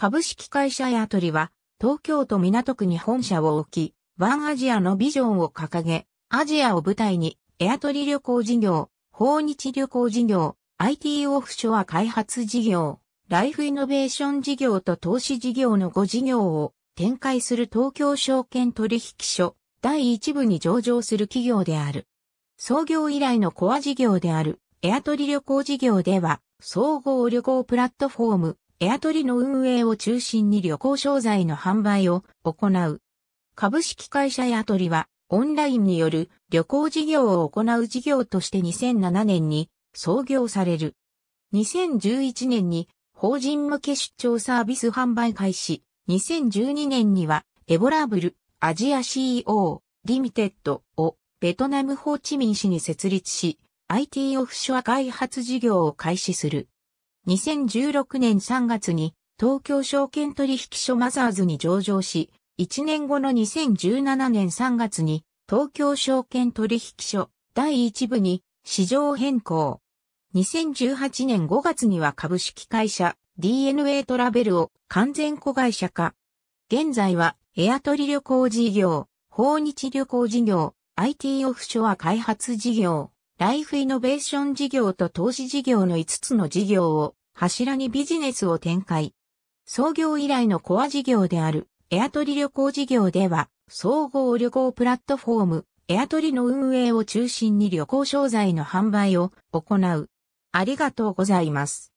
株式会社エアトリは、東京都港区に本社を置き、ワンアジアのビジョンを掲げ、アジアを舞台に、エアトリ旅行事業、訪日旅行事業、IT オフショア開発事業、ライフイノベーション事業と投資事業の5事業を展開する東京証券取引所第1部に上場する企業である。創業以来のコア事業であるエアトリ旅行事業では総合旅行プラットフォームエアトリの運営を中心に旅行商材の販売を行う。株式会社エアトリは、オンラインによる旅行事業を行う事業として2007年に創業される。2011年に法人向け出張サービス販売開始。2012年にはエボラブルアジア CEO リミテッドをベトナムホーチミン市に設立し、IT オフショア開発事業を開始する。2016年3月に東京証券取引所マザーズに上場し、1年後の2017年3月に東京証券取引所第1部に市場変更。2018年5月には株式会社 DNA トラベルを完全子会社化。現在はエアトリ旅行事業、訪日旅行事業、IT オフショア開発事業、ライフイノベーション事業と投資事業の5つの事業を柱にビジネスを展開。創業以来のコア事業であるエアトリ旅行事業では総合旅行プラットフォームエアトリの運営を中心に旅行商材の販売を行う。ありがとうございます。